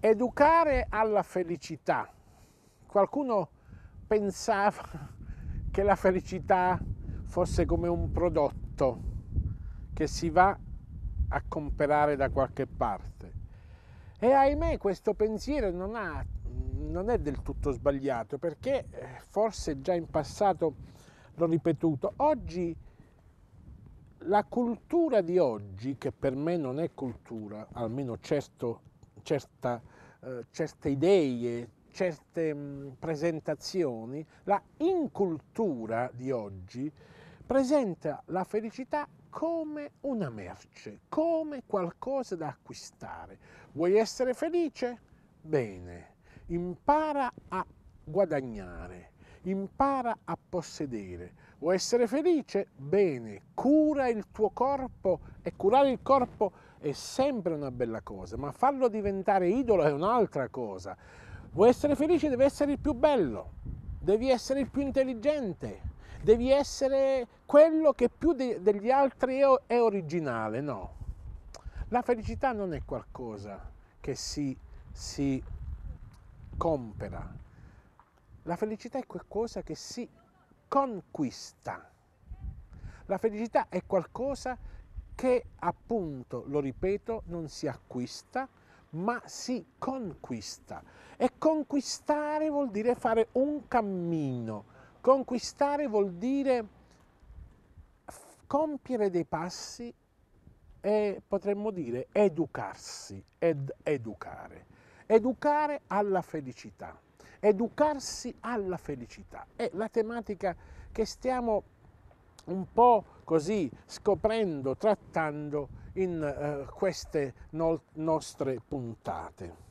Educare alla felicità. Qualcuno pensava che la felicità fosse come un prodotto che si va a comprare da qualche parte. E ahimè questo pensiero non, ha, non è del tutto sbagliato perché eh, forse già in passato l'ho ripetuto. Oggi la cultura di oggi, che per me non è cultura, almeno certo, certa eh, certe idee, certe mh, mm, presentazioni, la incultura di oggi presenta la felicità come una merce, come qualcosa da acquistare. Vuoi essere felice? Bene, impara a guadagnare, impara a possedere. Vuoi essere felice? Bene, cura il tuo corpo e curare il corpo è sempre una bella cosa, ma farlo diventare idolo è un'altra cosa. Vuoi essere felice devi essere il più bello, devi essere il più intelligente, devi essere quello che più de- degli altri è originale, no. La felicità non è qualcosa che si, si compera, la felicità è qualcosa che si conquista. La felicità è qualcosa che appunto, lo ripeto, non si acquista, ma si conquista. E conquistare vuol dire fare un cammino, conquistare vuol dire compiere dei passi e potremmo dire educarsi ed educare. Educare alla felicità, educarsi alla felicità. È la tematica che stiamo un po' così scoprendo, trattando in eh, queste no nostre puntate.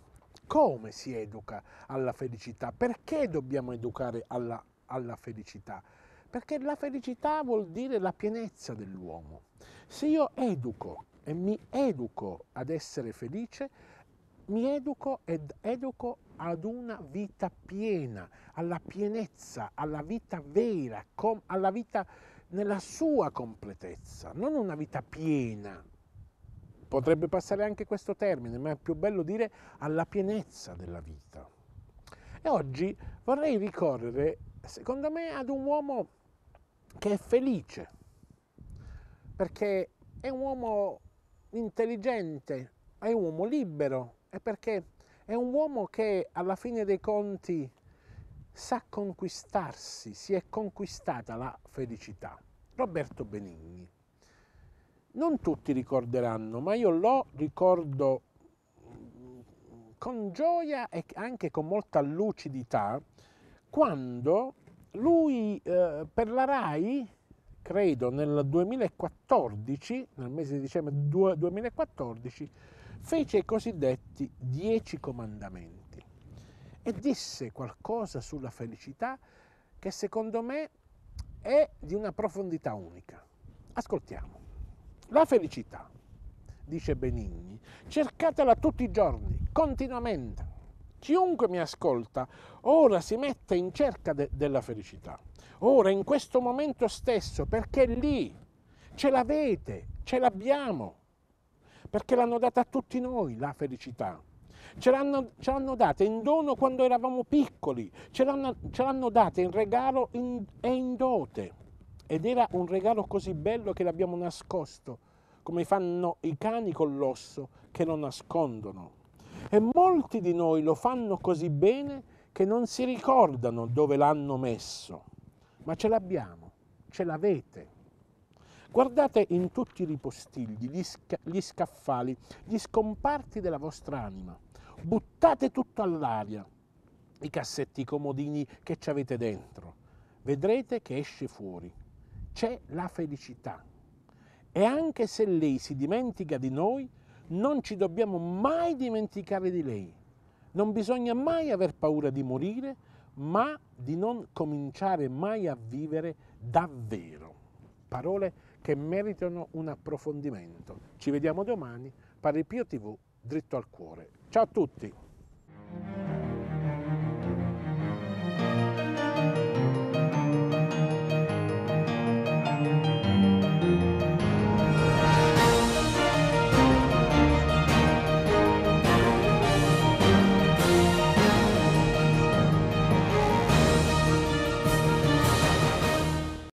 Come si educa alla felicità? Perché dobbiamo educare alla, alla felicità? Perché la felicità vuol dire la pienezza dell'uomo. Se io educo e mi educo ad essere felice, mi educo ed educo ad una vita piena, alla pienezza, alla vita vera, alla vita nella sua completezza, non una vita piena. Potrebbe passare anche questo termine, ma è più bello dire alla pienezza della vita. E oggi vorrei ricorrere, secondo me, ad un uomo che è felice, perché è un uomo intelligente, è un uomo libero, è perché è un uomo che alla fine dei conti sa conquistarsi, si è conquistata la felicità. Roberto Benigni. Non tutti ricorderanno, ma io lo ricordo mm, con gioia e anche con molta lucidità quando lui eh, per la RAI, credo nel 2014, nel mese di dicembre 2014, fece i cosiddetti Dieci Comandamenti e disse qualcosa sulla felicità che secondo me è di una profondità unica. Ascoltiamo. La felicità, dice Benigni, cercatela tutti i giorni, continuamente. Chiunque mi ascolta ora si mette in cerca de- della felicità, ora in questo momento stesso, perché è lì, ce l'avete, ce l'abbiamo, perché l'hanno data a tutti noi la felicità ce l'hanno, ce l'hanno data in dono quando eravamo piccoli, ce l'hanno, ce l'hanno data in regalo in, e in dote. Ed era un regalo così bello che l'abbiamo nascosto, come fanno i cani con l'osso che lo nascondono. E molti di noi lo fanno così bene che non si ricordano dove l'hanno messo, ma ce l'abbiamo, ce l'avete. Guardate in tutti i ripostigli, gli, sca- gli scaffali, gli scomparti della vostra anima buttate tutto all'aria, i cassetti, i comodini che ci avete dentro. Vedrete che esce fuori. C'è la felicità. E anche se lei si dimentica di noi, non ci dobbiamo mai dimenticare di lei. Non bisogna mai aver paura di morire, ma di non cominciare mai a vivere davvero. Parole che meritano un approfondimento. Ci vediamo domani, Pari Pio TV dritto al cuore. Ciao a tutti!